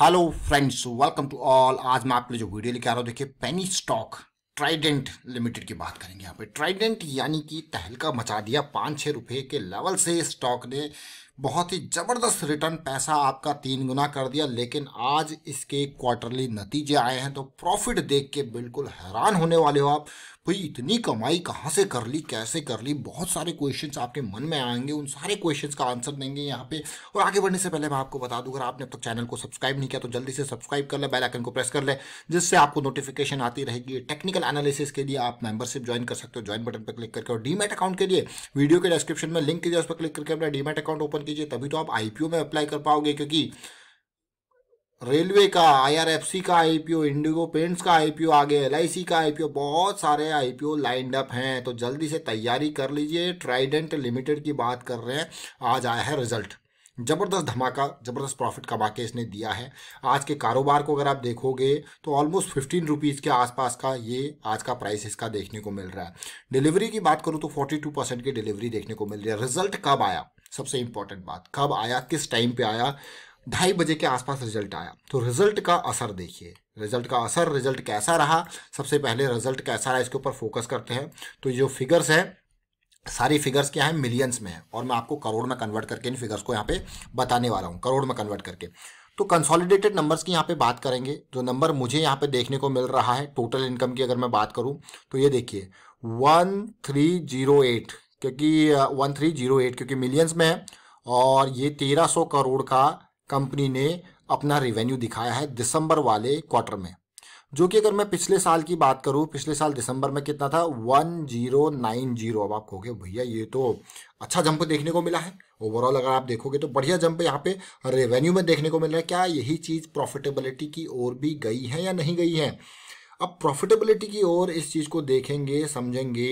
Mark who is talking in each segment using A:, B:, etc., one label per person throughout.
A: Hello friends welcome to all आज मैं आपके लिए जो वीडियो लेके आ रहा हूँ देखिए पेनी स्टॉक ट्राइडेंट लिमिटेड की बात करेंगे यहाँ पे ट्राइडेंट यानी कि तहलका मचा दिया पाँच छः रुपये के लेवल से स्टॉक ने बहुत ही ज़बरदस्त रिटर्न पैसा आपका तीन गुना कर दिया लेकिन आज इसके क्वार्टरली नतीजे आए हैं तो प्रॉफिट देख के बिल्कुल हैरान होने वाले हो आप भाई इतनी कमाई कहाँ से कर ली कैसे कर ली बहुत सारे क्वेश्चंस आपके मन में आएंगे उन सारे क्वेश्चंस का आंसर देंगे यहाँ पे और आगे बढ़ने से पहले मैं आपको बता दूँ अगर आपने अब तक चैनल को सब्सक्राइब नहीं किया तो जल्दी से सब्सक्राइब कर लें बेलाइकन को प्रेस कर लें जिससे आपको नोटिफिकेशन आती रहेगी टेक्निकल एनालिसिस के लिए आप मेंबरशिप ज्वाइन कर सकते हो ज्वाइन बटन पर क्लिक करके और डीमेट अकाउंट के लिए वीडियो के डिस्क्रिप्शन में लिंक दिया उस पर क्लिक करके अपना डीमेट अकाउंट ओपन दीजिए तभी तो आप आईपीओ में अप्लाई कर पाओगे क्योंकि रेलवे का आईआरएफसी का आईपीओ इंडिगो पेंट्स का आईपीओ आगे एलआईसी का आईपीओ बहुत सारे आईपीओ लाइंड अप हैं तो जल्दी से तैयारी कर लीजिए ट्राइडेंट लिमिटेड की बात कर रहे हैं आज आया है रिजल्ट जबरदस्त धमाका जबरदस्त प्रॉफिट कमा के इसने दिया है आज के कारोबार को अगर आप देखोगे तो ऑलमोस्ट फिफ्टीन रुपीज़ के आसपास का ये आज का प्राइस इसका देखने को मिल रहा है डिलीवरी की बात करूँ तो फोर्टी टू परसेंट की डिलीवरी देखने को मिल रही है रिजल्ट कब आया सबसे इंपॉर्टेंट बात कब आया किस टाइम पे आया ढाई बजे के आसपास रिजल्ट आया तो रिजल्ट का असर देखिए रिजल्ट का असर रिजल्ट कैसा रहा सबसे पहले रिजल्ट कैसा रहा इसके ऊपर फोकस करते हैं तो जो फिगर्स है सारी फिगर्स क्या है मिलियंस में है और मैं आपको करोड़ में कन्वर्ट करके इन फिगर्स को यहाँ पे बताने वाला हूँ करोड़ में कन्वर्ट करके तो कंसोलिडेटेड नंबर्स की यहाँ पे बात करेंगे जो नंबर मुझे यहाँ पे देखने को मिल रहा है टोटल इनकम की अगर मैं बात करूँ तो ये देखिए वन थ्री जीरो एट क्योंकि वन थ्री जीरो एट क्योंकि मिलियंस में है और ये तेरह सौ करोड़ का कंपनी ने अपना रिवेन्यू दिखाया है दिसंबर वाले क्वार्टर में जो कि अगर मैं पिछले साल की बात करूं पिछले साल दिसंबर में कितना था वन जीरो नाइन जीरो अब आप कहोगे भैया ये तो अच्छा जंप देखने को मिला है ओवरऑल अगर आप देखोगे तो बढ़िया जंप यहाँ पे रेवेन्यू में देखने को मिल रहा है क्या यही चीज़ प्रॉफिटेबिलिटी की ओर भी गई है या नहीं गई है अब प्रॉफिटेबिलिटी की ओर इस चीज़ को देखेंगे समझेंगे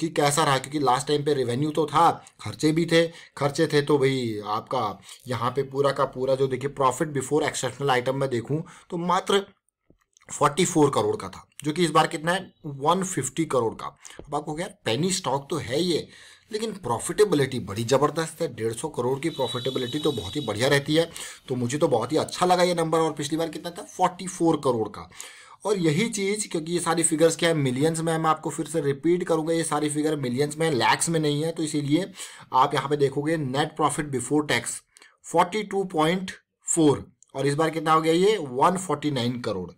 A: कि कैसा रहा क्योंकि लास्ट टाइम पे रेवेन्यू तो था खर्चे भी थे खर्चे थे तो भाई आपका यहाँ पे पूरा का पूरा जो देखिए प्रॉफिट बिफोर एक्सेप्शनल आइटम में देखूँ तो मात्र 44 करोड़ का था जो कि इस बार कितना है 150 करोड़ का अब आपको क्या पेनी स्टॉक तो है ये लेकिन प्रॉफिटेबिलिटी बड़ी ज़बरदस्त है डेढ़ सौ करोड़ की प्रॉफिटेबिलिटी तो बहुत ही बढ़िया रहती है तो मुझे तो बहुत ही अच्छा लगा ये नंबर और पिछली बार कितना था 44 करोड़ का और यही चीज़ क्योंकि ये सारी फिगर्स क्या है मिलियंस में है मैं आपको फिर से रिपीट करूंगा ये सारी फिगर मिलियंस में लैक्स में नहीं है तो इसीलिए आप यहाँ पे देखोगे नेट प्रॉफिट बिफोर टैक्स 42.4 और इस बार कितना हो गया ये 149 करोड़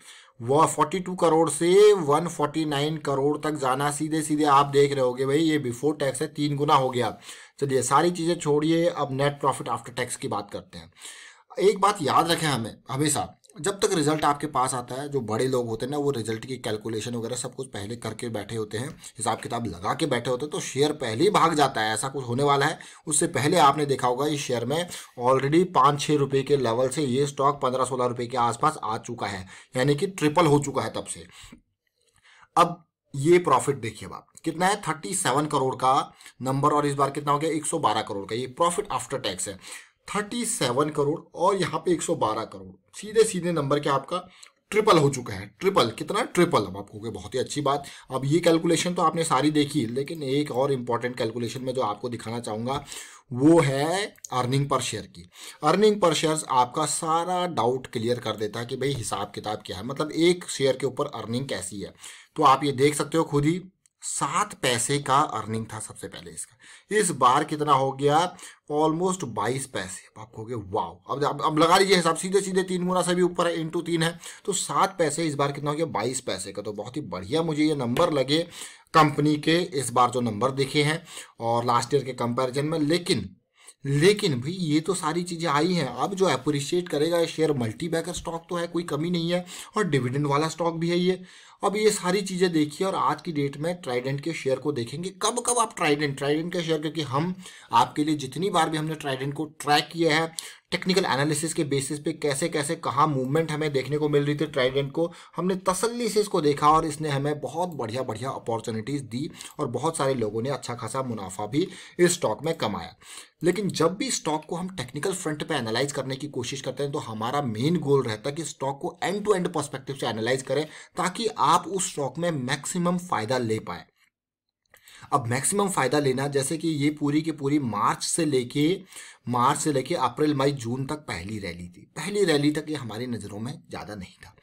A: वह 42 करोड़ से 149 करोड़ तक जाना सीधे सीधे आप देख रहे होगे भाई ये बिफोर टैक्स है तीन गुना हो गया चलिए सारी चीज़ें छोड़िए अब नेट प्रॉफिट आफ्टर टैक्स की बात करते हैं एक बात याद रखें हमें हमेशा जब तक रिजल्ट आपके पास आता है जो बड़े लोग होते हैं ना वो रिजल्ट की कैलकुलेशन वगैरह सब कुछ पहले करके बैठे होते हैं हिसाब किताब लगा के बैठे होते हैं तो शेयर पहले ही भाग जाता है ऐसा कुछ होने वाला है उससे पहले आपने देखा होगा इस शेयर में ऑलरेडी पाँच छः रुपये के लेवल से ये स्टॉक पंद्रह सोलह रुपये के आसपास आ चुका है यानी कि ट्रिपल हो चुका है तब से अब ये प्रॉफिट देखिए बाप कितना है थर्टी सेवन करोड़ का नंबर और इस बार कितना हो गया एक सौ बारह करोड़ का ये प्रॉफिट आफ्टर टैक्स है थर्टी सेवन करोड़ और यहाँ पे एक सौ बारह करोड़ सीधे सीधे नंबर क्या आपका ट्रिपल हो चुका है ट्रिपल कितना ट्रिपल अब आपको बहुत ही अच्छी बात अब ये कैलकुलेशन तो आपने सारी देखी लेकिन एक और इम्पॉर्टेंट कैलकुलेशन में जो आपको दिखाना चाहूँगा वो है अर्निंग पर शेयर की अर्निंग पर शेयर आपका सारा डाउट क्लियर कर देता है कि भाई हिसाब किताब क्या है मतलब एक शेयर के ऊपर अर्निंग कैसी है तो आप ये देख सकते हो खुद ही सात पैसे का अर्निंग था सबसे पहले इसका इस बार कितना हो गया ऑलमोस्ट बाईस पैसे आपको हो गए वाओ अब अब लगा लीजिए हिसाब सीधे सीधे तीन गुना से भी ऊपर है इंटू तीन है तो सात पैसे इस बार कितना हो गया बाईस पैसे का तो बहुत ही बढ़िया मुझे ये नंबर लगे कंपनी के इस बार जो नंबर दिखे हैं और लास्ट ईयर के कंपेरिजन में लेकिन लेकिन भाई ये तो सारी चीज़ें आई हैं अब जो अप्रिशिएट करेगा शेयर मल्टी स्टॉक तो है कोई कमी नहीं है और डिविडेंड वाला स्टॉक भी है ये अब ये सारी चीज़ें देखिए और आज की डेट में ट्राइडेंट के शेयर को देखेंगे कब कब आप ट्राइडेंट ट्राइडेंट का शेयर क्योंकि हम आपके लिए जितनी बार भी हमने ट्राइडेंट को ट्रैक किया है टेक्निकल एनालिसिस के बेसिस पे कैसे कैसे कहाँ मूवमेंट हमें देखने को मिल रही थी ट्राइडेंट को हमने तसल्ली से इसको देखा और इसने हमें बहुत बढ़िया बढ़िया अपॉर्चुनिटीज़ दी और बहुत सारे लोगों ने अच्छा खासा मुनाफा भी इस स्टॉक में कमाया लेकिन जब भी स्टॉक को हम टेक्निकल फ्रंट पे एनालाइज करने की कोशिश करते हैं तो हमारा मेन गोल रहता है कि स्टॉक को एंड टू एंड पर्सपेक्टिव से एनालाइज करें ताकि आप आप उस स्टॉक में मैक्सिमम फायदा ले पाए अब मैक्सिमम फायदा लेना जैसे कि ये पूरी की पूरी मार्च से लेके मार्च से लेके अप्रैल मई जून तक पहली रैली थी पहली रैली तक ये हमारी नज़रों में ज़्यादा नहीं था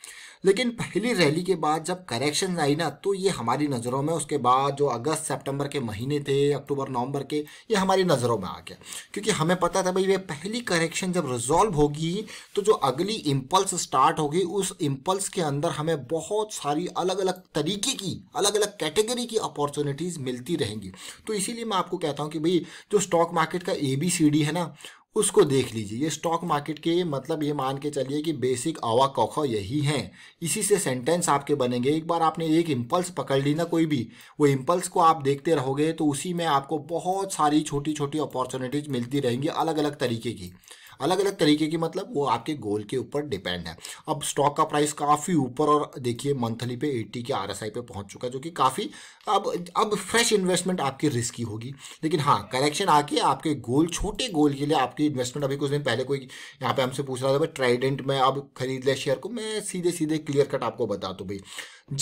A: लेकिन पहली रैली के बाद जब करेक्शन आई ना तो ये हमारी नज़रों में उसके बाद जो अगस्त सितंबर के महीने थे अक्टूबर नवंबर के ये हमारी नज़रों में आ गया क्योंकि हमें पता था भाई ये पहली करेक्शन जब रिजॉल्व होगी तो जो अगली इम्पल्स स्टार्ट होगी उस इम्पल्स के अंदर हमें बहुत सारी अलग अलग तरीके की अलग अलग कैटेगरी की अपॉर्चुनिटीज़ मिलती रहेंगी तो इसीलिए मैं आपको कहता हूँ कि भाई जो स्टॉक मार्केट का ए बी सी डी है ना उसको देख लीजिए ये स्टॉक मार्केट के मतलब ये मान के चलिए कि बेसिक आवा कौख यही हैं इसी से सेंटेंस आपके बनेंगे एक बार आपने एक इम्पल्स पकड़ ली ना कोई भी वो इम्पल्स को आप देखते रहोगे तो उसी में आपको बहुत सारी छोटी छोटी अपॉर्चुनिटीज मिलती रहेंगी अलग अलग तरीके की अलग अलग तरीके की मतलब वो आपके गोल के ऊपर डिपेंड है अब स्टॉक का प्राइस काफ़ी ऊपर और देखिए मंथली पे 80 के आर एस आई पे पहुंच चुका है जो कि काफ़ी अब अब फ्रेश इन्वेस्टमेंट आपकी रिस्क होगी लेकिन हाँ करेक्शन आके आपके गोल छोटे गोल के लिए आपकी इन्वेस्टमेंट अभी कुछ दिन पहले कोई यहाँ पे हमसे पूछ रहा था भाई ट्राइडेंट में अब खरीद ले शेयर को मैं सीधे सीधे क्लियर कट आपको बता दूँ भाई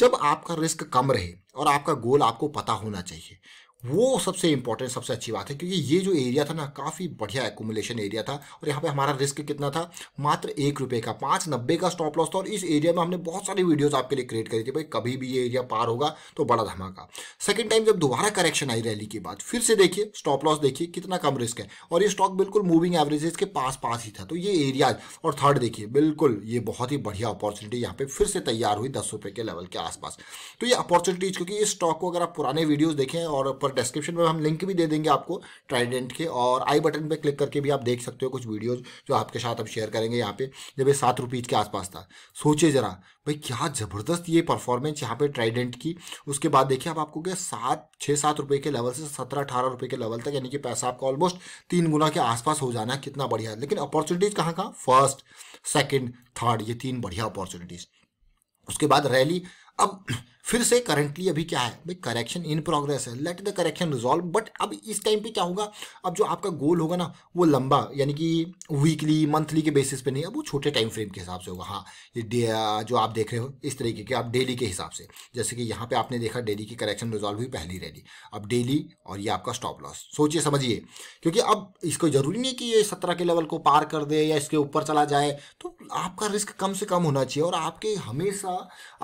A: जब आपका रिस्क कम रहे और आपका गोल आपको पता होना चाहिए वो सबसे इंपॉर्टेंट सबसे अच्छी बात है क्योंकि ये जो एरिया था ना काफ़ी बढ़िया एकोमुलेशन एरिया था और यहाँ पे हमारा रिस्क कितना था मात्र एक रुपये का पाँच नब्बे का स्टॉप लॉस था और इस एरिया में हमने बहुत सारी वीडियोस आपके लिए क्रिएट करी थी भाई कभी भी ये एरिया पार होगा तो बड़ा धमाका सेकेंड टाइम जब दोबारा करेक्शन आई रैली के बाद फिर से देखिए स्टॉप लॉस देखिए कितना कम रिस्क है और ये स्टॉक बिल्कुल मूविंग एवरेजेस के पास पास ही था तो ये एरिया और थर्ड देखिए बिल्कुल ये बहुत ही बढ़िया अपॉर्चुनिटी यहाँ पे फिर से तैयार हुई दस के लेवल के आसपास तो ये अपॉर्चुनिटीज क्योंकि इस स्टॉक को अगर आप पुराने वीडियोज देखें और और डिस्क्रिप्शन में हम लिंक भी दे देंगे आपको ट्राइडेंट के और आई बटन पर क्लिक करके भी आप देख सकते हो कुछ वीडियोज जो आपके साथ हम शेयर करेंगे यहाँ पे जब ये सात रुपीज़ के आसपास था सोचे ज़रा भाई क्या ज़बरदस्त ये परफॉर्मेंस यहाँ पे ट्राइडेंट की उसके बाद देखिए आप आपको क्या सात छः सात रुपये के लेवल से सत्रह अठारह रुपये के लेवल तक यानी कि पैसा आपका ऑलमोस्ट तीन गुना के आसपास हो जाना है कितना बढ़िया लेकिन अपॉर्चुनिटीज़ कहाँ कहाँ फर्स्ट सेकेंड थर्ड ये तीन बढ़िया अपॉर्चुनिटीज़ उसके बाद रैली अब फिर से करंटली अभी क्या है भाई करेक्शन इन प्रोग्रेस है let the correction resolve but अब इस टाइम पे क्या होगा अब जो आपका गोल होगा ना वो लंबा यानी कि वीकली मंथली के बेसिस पे नहीं अब वो छोटे टाइम फ्रेम के हिसाब से होगा हाँ ये जो आप देख रहे हो इस तरीके के आप डेली के हिसाब से जैसे कि यहाँ पे आपने देखा डेली की करेक्शन रिजॉल्व हुई पहली रैली अब डेली और ये आपका स्टॉप लॉस सोचिए समझिए क्योंकि अब इसको जरूरी नहीं कि ये सत्रह के लेवल को पार कर दे या इसके ऊपर चला जाए तो आपका रिस्क कम से कम होना चाहिए और आपके हमेशा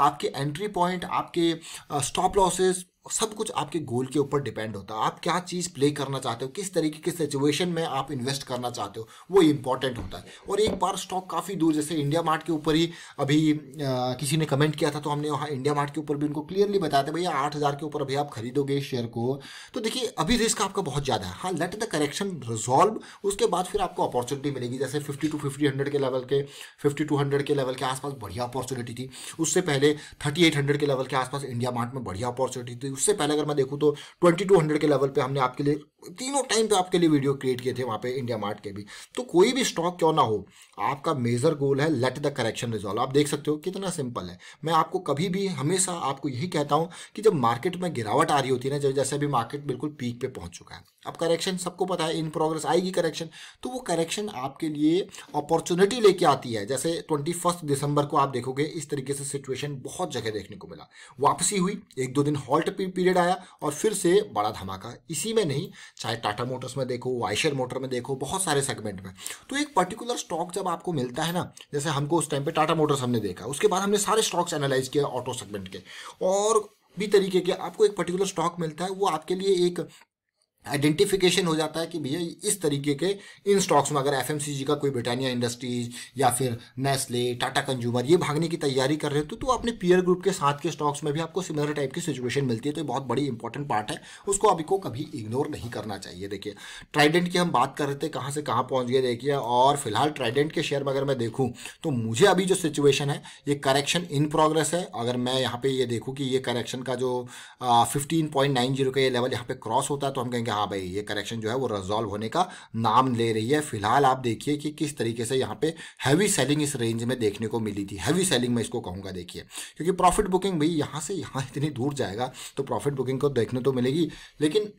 A: आपके एंट्री पॉइंट आपके आपके स्टॉप लॉसेस सब कुछ आपके गोल के ऊपर डिपेंड होता है आप क्या चीज़ प्ले करना चाहते हो किस तरीके की सिचुएशन में आप इन्वेस्ट करना चाहते हो वो इंपॉर्टेंट होता है और एक बार स्टॉक काफ़ी दूर जैसे इंडिया मार्ट के ऊपर ही अभी आ, किसी ने कमेंट किया था तो हमने वहाँ इंडिया मार्ट के ऊपर भी उनको क्लियरली बताया था भैया आठ हज़ार के ऊपर अभी आप खरीदोगे शेयर को तो देखिए अभी रिस्क आपका बहुत ज़्यादा है हाँ लेट द करेक्शन रिजॉल्व उसके बाद फिर आपको अपॉर्चुनिटी मिलेगी जैसे फिफ्टी टू फिफ्टी हंड्रेड के लेवल के फिफ्टी टू हंड्रेड के लेवल के आसपास बढ़िया अपॉर्चुनिटी थी उससे पहले थर्टी एट हंड्रेड के लेवल के आसपास इंडिया मार्ट में बढ़िया अपॉर्चुनिटी थी उससे पहले अगर मैं देखूँ तो ट्वेंटी के लेवल पर हमने आपके लिए तीनों टाइम पे आपके लिए वीडियो क्रिएट किए थे वहाँ पे इंडिया मार्ट के भी तो कोई भी स्टॉक क्यों ना हो आपका मेजर गोल है लेट द करेक्शन रिजॉल्व आप देख सकते हो कितना सिंपल है मैं आपको कभी भी हमेशा आपको यही कहता हूँ कि जब मार्केट में गिरावट आ रही होती है ना जब जैसे अभी मार्केट बिल्कुल पीक पे पहुँच चुका है अब करेक्शन सबको पता है इन प्रोग्रेस आएगी करेक्शन तो वो करेक्शन आपके लिए अपॉर्चुनिटी लेके आती है जैसे ट्वेंटी फर्स्ट दिसंबर को आप देखोगे इस तरीके से सिचुएशन बहुत जगह देखने को मिला वापसी हुई एक दो दिन हॉल्ट पीरियड आया और फिर से बड़ा धमाका इसी में नहीं चाहे टाटा मोटर्स में देखो वाइशर मोटर में देखो बहुत सारे सेगमेंट में तो एक पर्टिकुलर स्टॉक जब आपको मिलता है ना जैसे हमको उस टाइम पे टाटा मोटर्स हमने देखा उसके बाद हमने सारे स्टॉक्स एनालाइज किया ऑटो सेगमेंट के और भी तरीके के आपको एक पर्टिकुलर स्टॉक मिलता है वो आपके लिए एक आइडेंटिफिकेशन हो जाता है कि भैया इस तरीके के इन स्टॉक्स में अगर एफ का कोई ब्रिटानिया इंडस्ट्रीज या फिर नेस्ले टाटा कंज्यूमर ये भागने की तैयारी कर रहे हो तो, तो अपने पीयर ग्रुप के साथ के स्टॉक्स में भी आपको सिमिलर टाइप की सिचुएशन मिलती है तो ये बहुत बड़ी इंपॉर्टेंट पार्ट है उसको अभी को कभी इग्नोर नहीं करना चाहिए देखिए ट्राइडेंट की हम बात कर रहे थे कहाँ से कहाँ पहुँच गए देखिए और फिलहाल ट्राइडेंट के शेयर में अगर मैं देखूँ तो मुझे अभी जो सिचुएशन है ये करेक्शन इन प्रोग्रेस है अगर मैं यहाँ पर ये देखूँ कि ये करेक्शन का जो फिफ्टीन पॉइंट नाइन जीरो का ये लेवल यहाँ पर क्रॉस होता है तो हम कहेंगे हाँ भाई ये करेक्शन जो है वो रिजॉल्व होने का नाम ले रही है फिलहाल आप देखिए कि किस तरीके से यहाँ पे हैवी सेलिंग इस रेंज में देखने को मिली थी हैवी सेलिंग मैं इसको कहूँगा देखिए क्योंकि प्रॉफिट बुकिंग भाई यहाँ से यहाँ इतनी दूर जाएगा तो प्रॉफिट बुकिंग को देखने तो मिलेगी लेकिन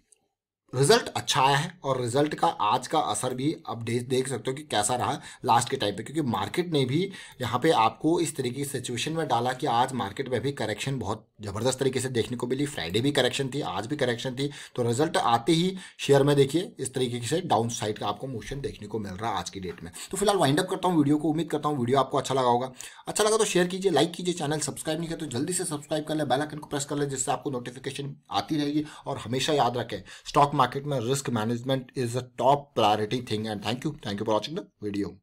A: रिजल्ट अच्छा आया है और रिजल्ट का आज का असर भी आप देख सकते हो कि कैसा रहा लास्ट के टाइम पे क्योंकि मार्केट ने भी यहाँ पे आपको इस तरीके की सिचुएशन में डाला कि आज मार्केट में भी करेक्शन बहुत ज़बरदस्त तरीके से देखने को मिली फ्राइडे भी करेक्शन थी आज भी करेक्शन थी तो रिजल्ट आते ही शेयर में देखिए इस तरीके से डाउन साइड का आपको मोशन देखने को मिल रहा आज की डेट में तो फिलहाल वाइंड अप करता हूँ वीडियो को उम्मीद करता हूँ वीडियो आपको अच्छा लगा होगा अच्छा लगा तो शेयर कीजिए लाइक कीजिए चैनल सब्सक्राइब नहीं किया तो जल्दी से सब्सक्राइब कर ले बेलाइकन को प्रेस कर ले जिससे आपको नोटिफिकेशन आती रहेगी और हमेशा याद रखें stock market risk management is a top priority thing and thank you. Thank you for watching the video.